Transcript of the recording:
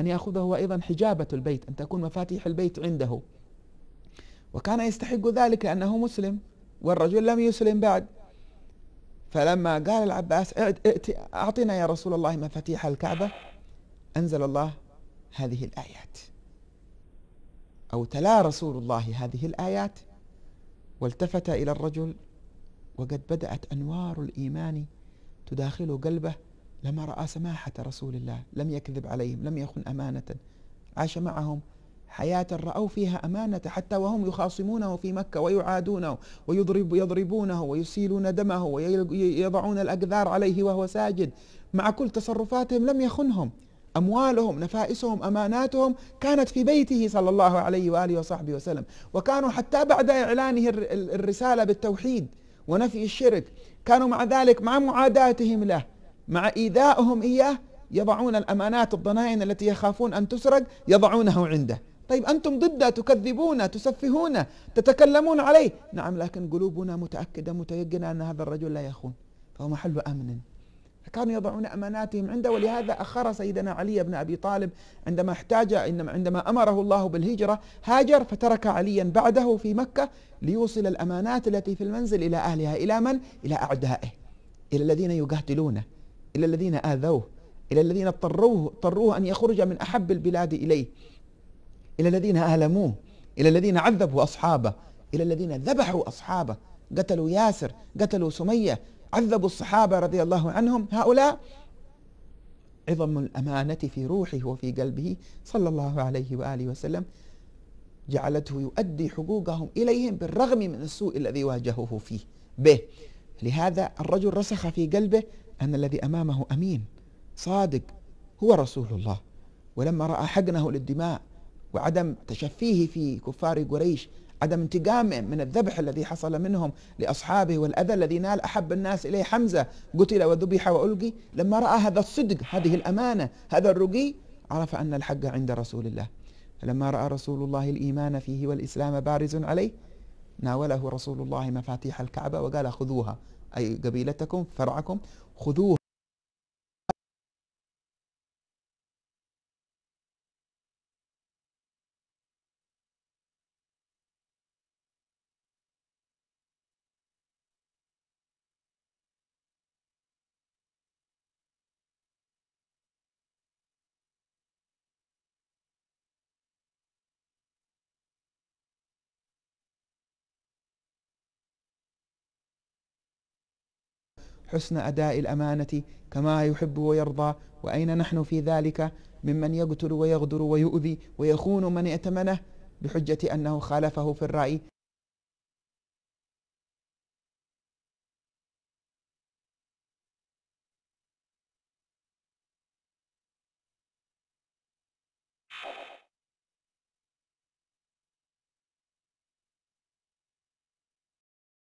أن يأخذه أيضا حجابة البيت أن تكون مفاتيح البيت عنده وكان يستحق ذلك لأنه مسلم والرجل لم يسلم بعد فلما قال العباس أعطنا يا رسول الله مفاتيح الكعبة أنزل الله هذه الآيات أو تلا رسول الله هذه الآيات والتفت إلى الرجل وقد بدأت أنوار الإيمان تداخل قلبه لما رأى سماحة رسول الله لم يكذب عليهم لم يخن أمانة عاش معهم حياة رأوا فيها أمانة حتى وهم يخاصمونه في مكة ويعادونه ويضرب يضربونه ويسيلون دمه ويضعون الأقذار عليه وهو ساجد مع كل تصرفاتهم لم يخنهم أموالهم نفائسهم أماناتهم كانت في بيته صلى الله عليه وآله وصحبه وسلم وكانوا حتى بعد إعلانه الرسالة بالتوحيد ونفي الشرك كانوا مع ذلك مع معاداتهم له مع إيذائهم إياه يضعون الأمانات الضنائن التي يخافون أن تسرق يضعونه عنده طيب أنتم ضده تكذبونه تسفهونه تتكلمون عليه نعم لكن قلوبنا متأكدة متيقنة أن هذا الرجل لا يخون فهو محل أمن فكانوا يضعون أماناتهم عنده ولهذا أخر سيدنا علي بن أبي طالب عندما احتاج إنما عندما أمره الله بالهجرة هاجر فترك عليا بعده في مكة ليوصل الأمانات التي في المنزل إلى أهلها إلى من؟ إلى أعدائه إلى الذين يقاتلونه إلى الذين آذوه إلى الذين اضطروه اضطروه أن يخرج من أحب البلاد إليه إلى الذين آلموه إلى الذين عذبوا أصحابه إلى الذين ذبحوا أصحابه قتلوا ياسر قتلوا سمية عذبوا الصحابة رضي الله عنهم هؤلاء عظم الأمانة في روحه وفي قلبه صلى الله عليه وآله وسلم جعلته يؤدي حقوقهم إليهم بالرغم من السوء الذي واجهوه فيه به لهذا الرجل رسخ في قلبه أن الذي أمامه أمين صادق هو رسول الله ولما رأى حقنه للدماء وعدم تشفيه في كفار قريش عدم انتقامه من الذبح الذي حصل منهم لأصحابه والأذى الذي نال أحب الناس إليه حمزة قتل وذبح وألقي لما رأى هذا الصدق هذه الأمانة هذا الرقي عرف أن الحق عند رسول الله فلما رأى رسول الله الإيمان فيه والإسلام بارز عليه ناوله رسول الله مفاتيح الكعبة وقال خذوها أي قبيلتكم فرعكم خذوه حسن أداء الأمانة كما يحب ويرضى وأين نحن في ذلك ممن يقتل ويغدر ويؤذي ويخون من ائتمنه بحجة أنه خالفه في الرأي